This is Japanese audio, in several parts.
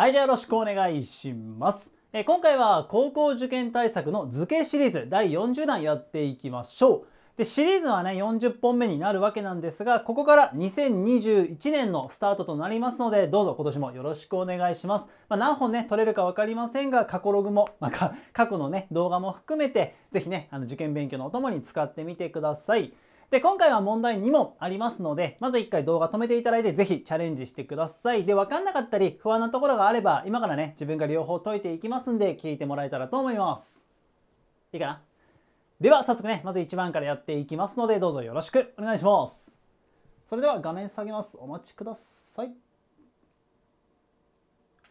はいじゃあよろしくお願いします、え今回は高校受験対策の図形シリーズ第40弾やっていきましょうでシリーズはね40本目になるわけなんですがここから2021年のスタートとなりますのでどうぞ今年もよろしくお願いします、まあ、何本ね取れるか分かりませんが過去ログも、まあ、過去のね動画も含めて是非ねあの受験勉強のお供に使ってみてくださいで、今回は問題2問ありますので、まず1回動画止めていただいて、ぜひチャレンジしてください。で、わかんなかったり、不安なところがあれば、今からね、自分が両方解いていきますんで、聞いてもらえたらと思います。いいかなでは、早速ね、まず1番からやっていきますので、どうぞよろしくお願いします。それでは画面下げます。お待ちください。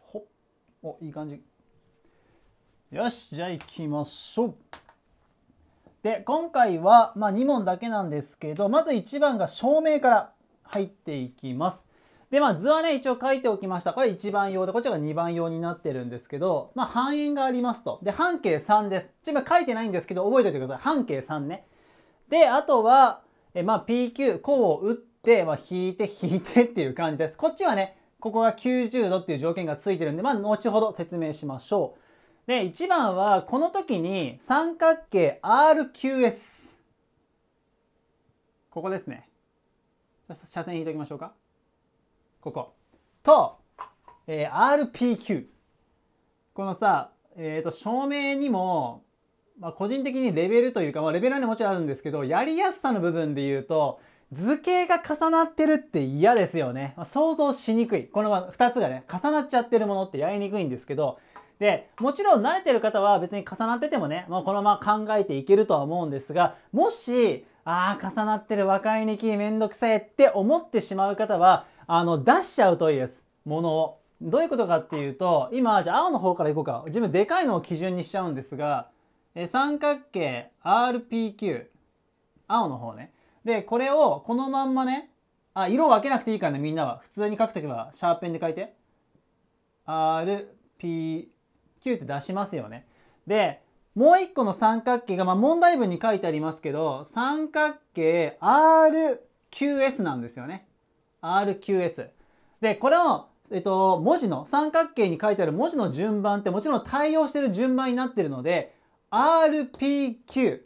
ほお、いい感じ。よし、じゃあ行きましょう。で今回は、まあ、2問だけなんですけどまず1番が照明から入っていきます。でまあ図はね一応書いておきましたこれ1番用でこっちが2番用になってるんですけど、まあ、半円がありますとで半径3ですちょ今書いてないんですけど覚えておいてください半径3ねであとはえ、まあ、PQ こを打って、まあ、引いて引いてっていう感じですこっちはねここが90度っていう条件がついてるんでまあ後ほど説明しましょうで、1番はこの時に三角形 RQS。ここですね。斜線引いておきましょうか。ここ。と、えー、RPQ。このさ、えっ、ー、と、照明にも、まあ、個人的にレベルというか、まあ、レベルはもちろんあるんですけど、やりやすさの部分で言うと、図形が重なってるって嫌ですよね。まあ、想像しにくい。この2つがね、重なっちゃってるものってやりにくいんですけど、で、もちろん慣れてる方は別に重なっててもね、まこのまま考えていけるとは思うんですが、もし、ああ、重なってる若いにきめんどくさいって思ってしまう方は、あの、出しちゃうといいです。ものを。どういうことかっていうと、今、じゃあ青の方からいこうか。自分でかいのを基準にしちゃうんですが、え三角形 RPQ。青の方ね。で、これをこのまんまね、あ、色分けなくていいからね、みんなは。普通に書くときは、シャーペンで書いて。RPQ。9って出しますよね。でもう1個の三角形が、まあ、問題文に書いてありますけど三角形 RQS なんですよね。RQS。でこれを、えっと、文字の三角形に書いてある文字の順番ってもちろん対応してる順番になってるので RPQ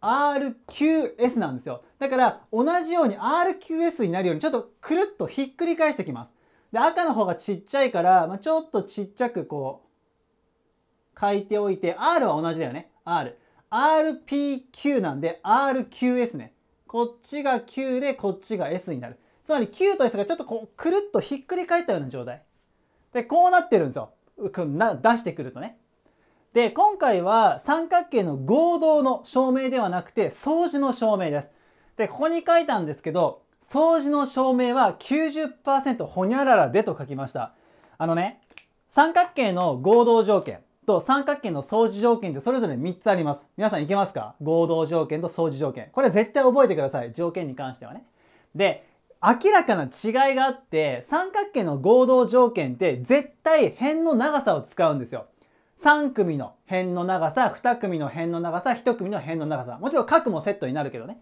RQS なんですよ。だから同じように RQS になるようにちょっとくるっとひっくり返してきます。で赤の方がちっちゃいから、まあ、ちょっとちっちゃくこう、書いておいて、R は同じだよね。R。RPQ なんで RQS ね。こっちが Q でこっちが S になる。つまり Q と S がちょっとこうくるっとひっくり返ったような状態。で、こうなってるんですよ。な出してくるとね。で、今回は三角形の合同の証明ではなくて、相似の証明です。で、ここに書いたんですけど、相似の証明は90%ほにゃららでと書きました。あのね、三角形の合同条件。と三角形の相似条件ってそれぞれ3つあります。皆さんいけますか合同条件と相似条件。これ絶対覚えてください。条件に関してはね。で、明らかな違いがあって、三角形の合同条件って絶対辺の長さを使うんですよ。3組の辺の長さ、2組の辺の長さ、1組の辺の長さ。もちろん角もセットになるけどね。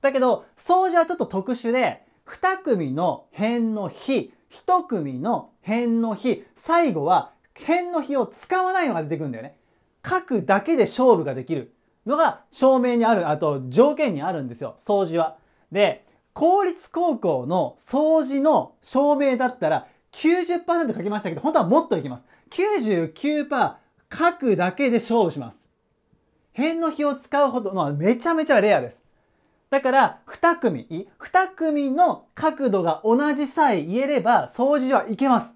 だけど、相似はちょっと特殊で、2組の辺の比、1組の辺の比、最後は辺の比を使わないのが出てくるんだよね。書くだけで勝負ができるのが証明にある、あと条件にあるんですよ、掃除は。で、公立高校の掃除の証明だったら90%書きましたけど、本当はもっといきます。99%書くだけで勝負します。辺の比を使うほど、のはめちゃめちゃレアです。だから、2組、2組の角度が同じさえ言えれば、掃除はいけます。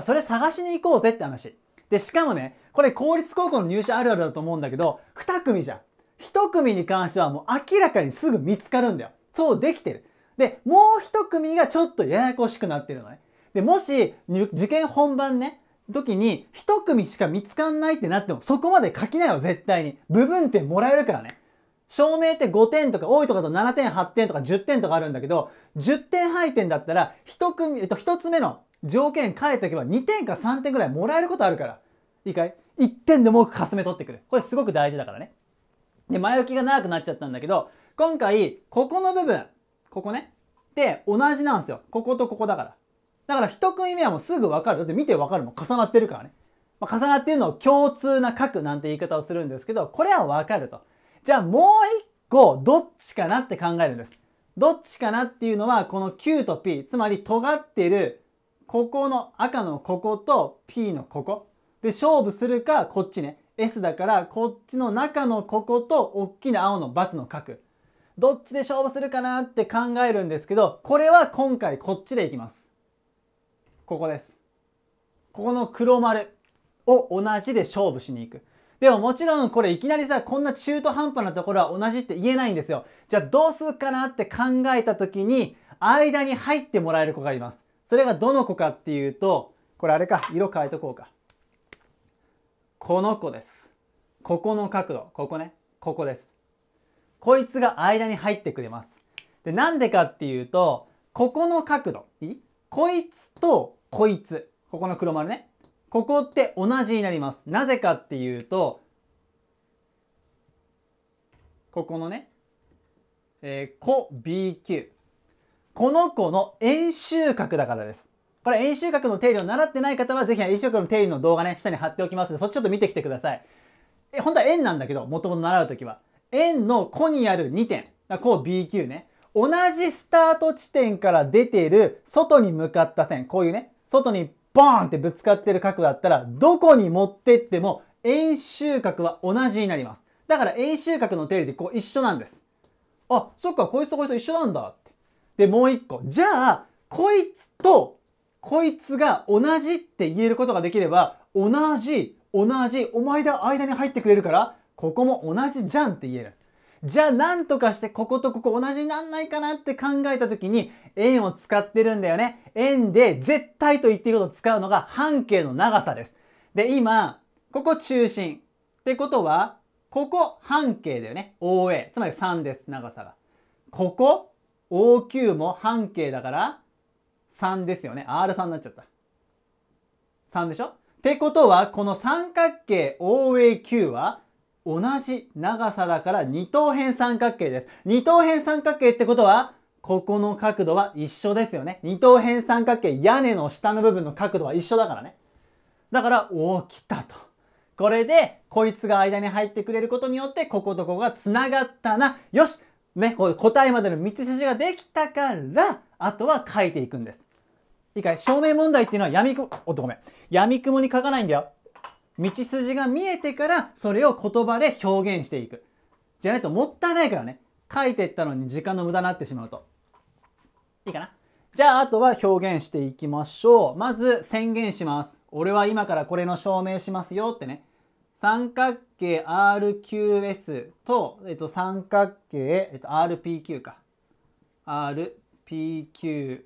それ探しに行こうぜって話。で、しかもね、これ公立高校の入試あるあるだと思うんだけど、二組じゃん。一組に関してはもう明らかにすぐ見つかるんだよ。そうできてる。で、もう一組がちょっとややこしくなってるのね。で、もし、受験本番ね、時に一組しか見つかんないってなっても、そこまで書きなよ、絶対に。部分点もらえるからね。証明って5点とか多いとかだと7点、8点とか10点とかあるんだけど、10点配点だったら、一組、えっと、一つ目の条件変えておけば2点か3点ぐらいもらえることあるから。いいかい ?1 点でも多くかすめ取ってくる。これすごく大事だからね。で、前置きが長くなっちゃったんだけど、今回、ここの部分、ここね。で、同じなんですよ。こことここだから。だから一組目はもうすぐわかる。だって見てわかるもん。重なってるからね。まあ、重なってるのを共通な角なんて言い方をするんですけど、これはわかると。じゃあもう一個、どっちかなって考えるんです。どっちかなっていうのは、この Q と P、つまり尖ってるここの赤のここと P のここ。で、勝負するか、こっちね。S だから、こっちの中のここと大きな青の×の角。どっちで勝負するかなって考えるんですけど、これは今回こっちでいきます。ここです。ここの黒丸を同じで勝負しに行く。でももちろんこれいきなりさ、こんな中途半端なところは同じって言えないんですよ。じゃあどうするかなって考えた時に、間に入ってもらえる子がいます。それがどの子かっていうと、これあれか、色変えとこうか。この子です。ここの角度、ここね、ここです。こいつが間に入ってくれます。で、なんでかっていうと、ここの角度、いこいつとこいつ、ここの黒丸ね。ここって同じになります。なぜかっていうと、ここのね、えー、こ BQ。この子の円周角だからです。これ円周角の定理を習ってない方は、ぜひ円周角の定理の動画ね、下に貼っておきますので、そっちちょっと見てきてください。え、本当は円なんだけど、もともと習うときは。円の弧にある2点。こう B 級ね。同じスタート地点から出てる外に向かった線。こういうね、外にボーンってぶつかってる角だったら、どこに持ってっても円周角は同じになります。だから円周角の定理でこう一緒なんです。あ、そっか、こいつとこいつと一緒なんだって。で、もう一個。じゃあ、こいつと、こいつが同じって言えることができれば、同じ、同じ、お前だ、間に入ってくれるから、ここも同じじゃんって言える。じゃあなんとかしてこことここ同じになんないかなって考えた時に円を使ってるんだよね。円で絶対と言っていることを使うのが半径の長さです。で、今、ここ中心。ってことは、ここ半径だよね。OA。つまり3です、長さが。ここ OQ も半径だから3ですよね。R3 になっちゃった。3でしょってことは、この三角形 OAQ は同じ長さだから二等辺三角形です。二等辺三角形ってことは、ここの角度は一緒ですよね。二等辺三角形、屋根の下の部分の角度は一緒だからね。だから、おお、来たと。これで、こいつが間に入ってくれることによって、こことここが繋がったな。よしね、答えまでの道筋ができたから、あとは書いていくんです。いいかい証明問題っていうのは闇雲、おっとごめん。闇雲に書かないんだよ。道筋が見えてから、それを言葉で表現していく。じゃないともったいないからね。書いてったのに時間の無駄になってしまうと。いいかなじゃあ、あとは表現していきましょう。まず、宣言します。俺は今からこれの証明しますよってね。三角形 RQS と,、えっと三角形、えっと、RPQ か RPQ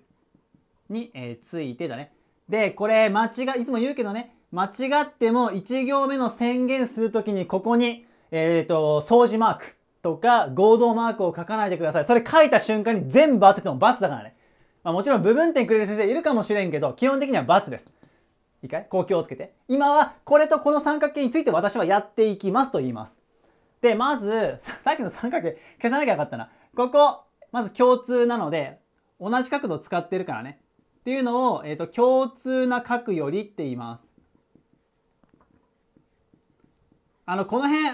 に、えー、ついてだねでこれ間違いつも言うけどね間違っても1行目の宣言するときにここに、えっ、ー、と掃除マークとか合同マークを書かないでくださいそれ書いた瞬間に全部当ててもツだからね、まあ、もちろん部分点くれる先生いるかもしれんけど基本的にはツですいいかいこう気をつけて。今はこれとこの三角形について私はやっていきますと言います。で、まず、さっきの三角形消さなきゃよかったな。ここ、まず共通なので、同じ角度使ってるからね。っていうのを、えっ、ー、と、共通な角よりって言います。あの、この辺、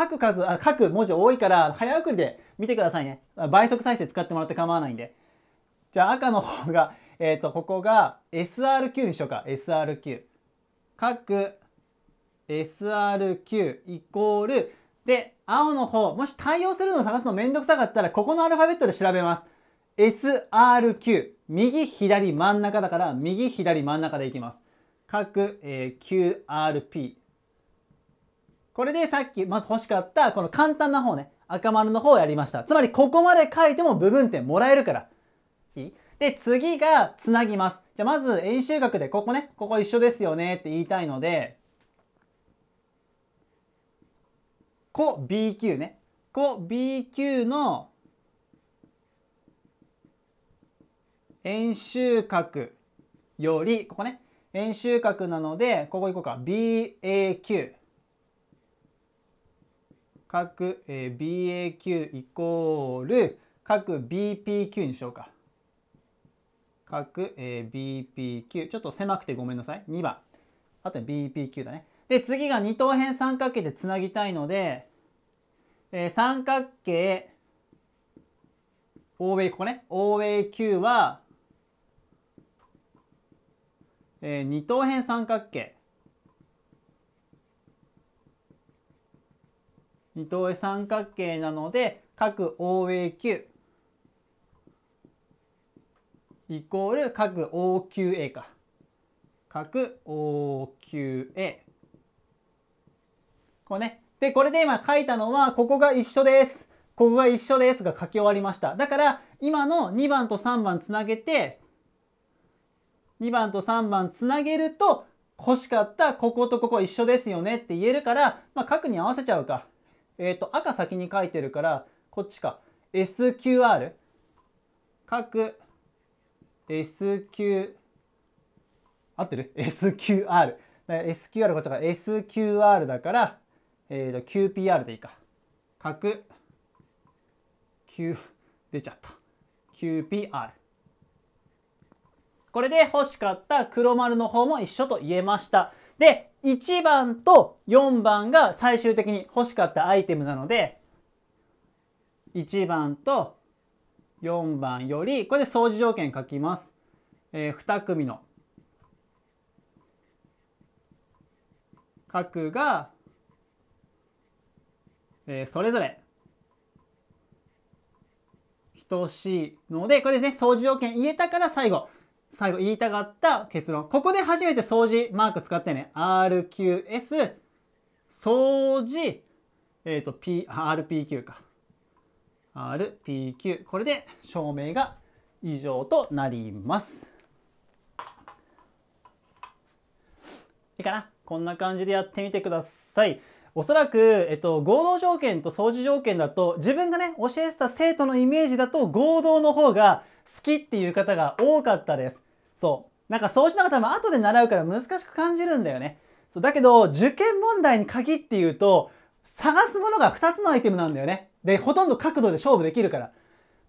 書く数、あ書く文字多いから、早送りで見てくださいね。倍速再生使ってもらって構わないんで。じゃあ赤の方がえっ、ー、と、ここが SRQ にしようか。SRQ。各 SRQ イコール、で、青の方、もし対応するのを探すのめんどくさかったら、ここのアルファベットで調べます。SRQ。右、左、真ん中だから、右、左、真ん中でいきます。各、えー、QRP。これでさっき、まず欲しかった、この簡単な方ね、赤丸の方をやりました。つまり、ここまで書いても部分点もらえるから。いいで、次がつなぎます。じゃあまず円周角でここね、ここ一緒ですよねって言いたいので、こ BQ ね。こ BQ の円周角より、ここね、円周角なので、ここ行こうか。BAQ。角、え BAQ イコール、角 BPQ にしようか。角、えー、BPQ。ちょっと狭くてごめんなさい。2番。あと BPQ だね。で、次が二等辺三角形でつなぎたいので、えー、三角形、OA、ここね。OAQ は、えー、二等辺三角形。二等辺三角形なので、角 OAQ。イコール角 OQA か角 OQA こうねでこれで今書いたのはここが一緒ですここが一緒ですが書き終わりましただから今の2番と3番つなげて2番と3番つなげると欲しかったこことここ一緒ですよねって言えるから、まあ、角に合わせちゃうか。えっ、ー、と、赤先に書いてるから、こっちか。SQR。角 SQ 合ってる ?SQR SQR こっちから SQR だから、えー、と QPR でいいか角 Q 出ちゃった QPR これで欲しかった黒丸の方も一緒と言えましたで1番と4番が最終的に欲しかったアイテムなので1番と4番よりこれで相似条件書きます、えー、2組の角が、えー、それぞれ等しいのでこれですね相似条件言えたから最後最後言いたかった結論ここで初めて相似マーク使ってね RQS 相似えっ、ー、と、P、RPQ か RPQ これで証明が以上となりますいいかなこんな感じでやってみてくださいおそらく、えっと、合同条件と相似条件だと自分がね教えてた生徒のイメージだと合同の方が好きっていう方が多かったですそうなんか掃除なんか多分後で習うから難しく感じるんだよねそうだけど受験問題に限って言うと探すものが2つのアイテムなんだよねで、ほとんど角度で勝負できるから。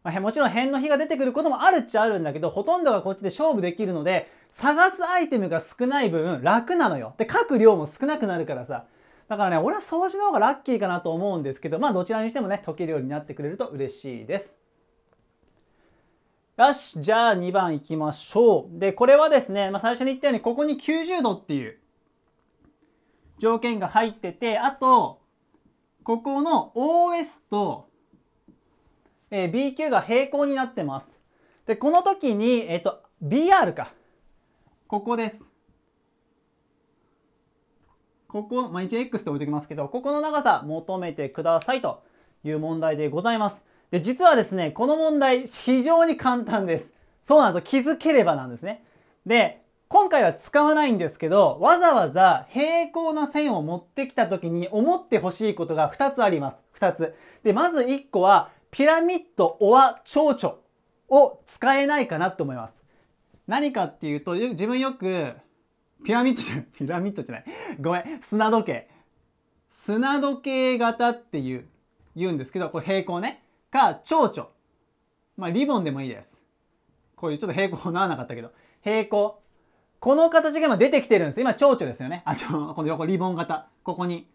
まあ、もちろん辺の比が出てくることもあるっちゃあるんだけど、ほとんどがこっちで勝負できるので、探すアイテムが少ない分楽なのよ。で、書く量も少なくなるからさ。だからね、俺は掃除の方がラッキーかなと思うんですけど、まあどちらにしてもね、解けるようになってくれると嬉しいです。よし、じゃあ2番行きましょう。で、これはですね、まあ、最初に言ったように、ここに90度っていう条件が入ってて、あと、ここの OS と、え BQ が平行になってます。で、この時に、えっ、と、BR か。ここです。ここ、まあ、応 x って置いときますけど、ここの長さ求めてくださいという問題でございます。で、実はですね、この問題非常に簡単です。そうなんですよ。気づければなんですね。で、今回は使わないんですけど、わざわざ平行な線を持ってきた時に思ってほしいことが2つあります。2つ。で、まず1個は、ピラミッド、オア、蝶々を使えないかなと思います。何かっていうと、自分よく、ピラミッドじゃない、ピラミッドじゃない。ごめん、砂時計。砂時計型っていう、言うんですけど、これ平行ね。か、蝶々。まあ、リボンでもいいです。こういうちょっと平行ならなかったけど、平行。この形が今出てきてるんです。今、蝶々ですよね。あ、ちょ、この横、リボン型。ここに。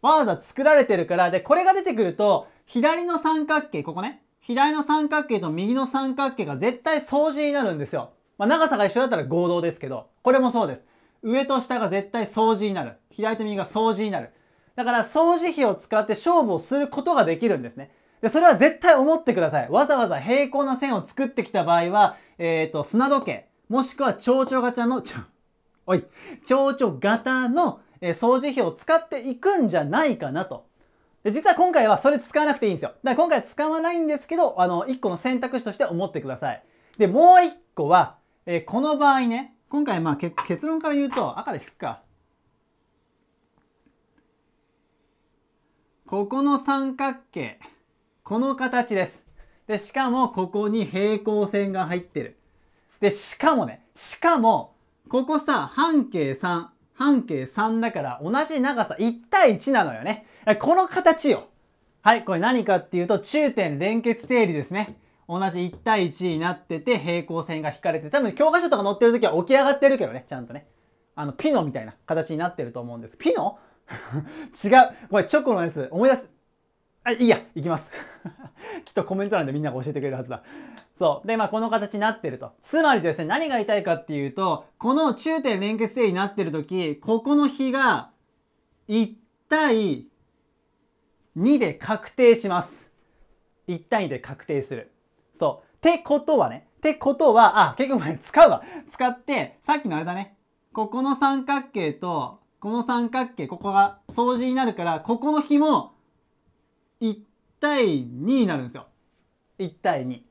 わざわざ作られてるから、で、これが出てくると、左の三角形、ここね。左の三角形と右の三角形が絶対相似になるんですよ。まあ、長さが一緒だったら合同ですけど、これもそうです。上と下が絶対相似になる。左と右が相似になる。だから、相似比を使って勝負をすることができるんですね。で、それは絶対思ってください。わざわざ平行な線を作ってきた場合は、えっ、ー、と、砂時計。もしくは蝶々型の、ちょ、おい、蝶々型の、えー、掃除費を使っていくんじゃないかなと。で、実は今回はそれ使わなくていいんですよ。だから今回使わないんですけど、あの、一個の選択肢として思ってください。で、もう一個は、えー、この場合ね、今回まあ結論から言うと、赤で引くか。ここの三角形、この形です。で、しかもここに平行線が入ってる。で、しかもね、しかも、ここさ、半径3、半径3だから同じ長さ1対1なのよね。この形よ。はい、これ何かっていうと、中点連結定理ですね。同じ1対1になってて、平行線が引かれて、多分教科書とか載ってる時は起き上がってるけどね、ちゃんとね。あの、ピノみたいな形になってると思うんです。ピノ 違う。これ、チョコのやつ、思い出す。あ、いいや、いきます。きっとコメント欄でみんなが教えてくれるはずだ。そう。で、まあ、この形になってると。つまりですね、何が痛いかっていうと、この中点連結定になってる時、ここの比が1対2で確定します。1対2で確定する。そう。ってことはね、ってことは、あ、結構前使うわ。使って、さっきのあれだね。ここの三角形と、この三角形、ここが相似になるから、ここの比も1対2になるんですよ。1対2。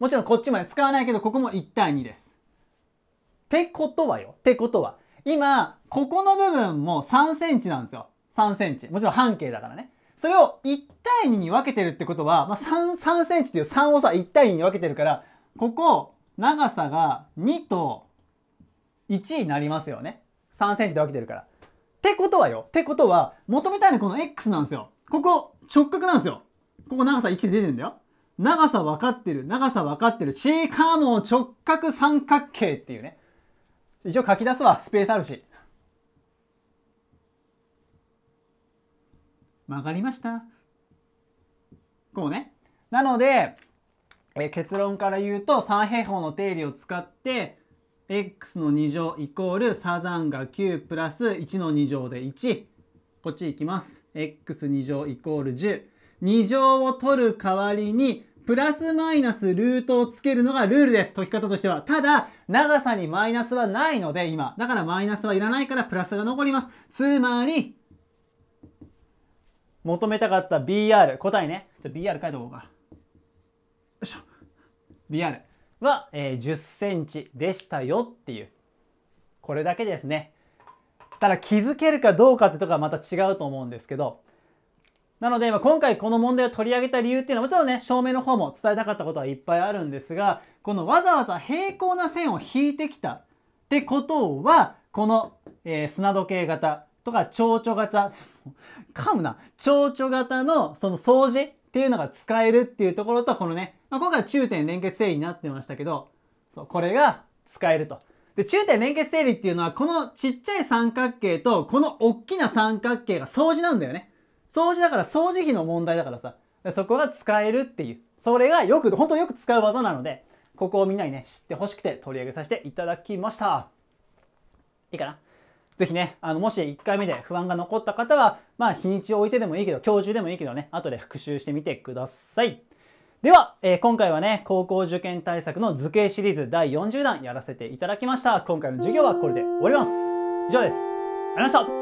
もちろんこっちまで使わないけど、ここも1対2です。ってことはよ。ってことは。今、ここの部分も3センチなんですよ。3センチ。もちろん半径だからね。それを1対2に分けてるってことは、まあ、3、3センチっていう3をさ、1対2に分けてるから、ここ、長さが2と1になりますよね。3センチで分けてるから。ってことはよ。ってことは、求めたいのはこの X なんですよ。ここ、直角なんですよ。ここ長さ1で出てるんだよ。長さ分かってる、長さ分かってる、しかも直角三角形っていうね。一応書き出すわ、スペースあるし。曲がりました。こうね。なので、え結論から言うと三平方の定理を使って x の2乗イコールサザンが9プラス1の2乗で1こっち行きます x2 乗イコール102乗を取る代わりにプラスマイナスルートをつけるのがルールです。解き方としては。ただ、長さにマイナスはないので、今。だからマイナスはいらないからプラスが残ります。つまり、求めたかった BR、答えね。ちょっと BR 書いとこうか。よいしょ。BR は、えー、10センチでしたよっていう。これだけですね。ただ気づけるかどうかってとこはまた違うと思うんですけど、なので、まあ、今回この問題を取り上げた理由っていうのはもちろんね、証明の方も伝えたかったことはいっぱいあるんですが、このわざわざ平行な線を引いてきたってことは、この、えー、砂時計型とか蝶々型、噛むな、蝶々型のその掃除っていうのが使えるっていうところと、このね、まあ、今回中点連結定理になってましたけど、そう、これが使えると。で、中点連結定理っていうのは、このちっちゃい三角形と、この大きな三角形が相似なんだよね。掃除だから掃除費の問題だからさ、そこが使えるっていう。それがよく、本当よく使う技なので、ここをみんなにね、知ってほしくて取り上げさせていただきました。いいかなぜひね、あの、もし1回目で不安が残った方は、まあ、日にちを置いてでもいいけど、今日中でもいいけどね、後で復習してみてください。では、えー、今回はね、高校受験対策の図形シリーズ第40弾やらせていただきました。今回の授業はこれで終わります。以上です。ありがとうございました。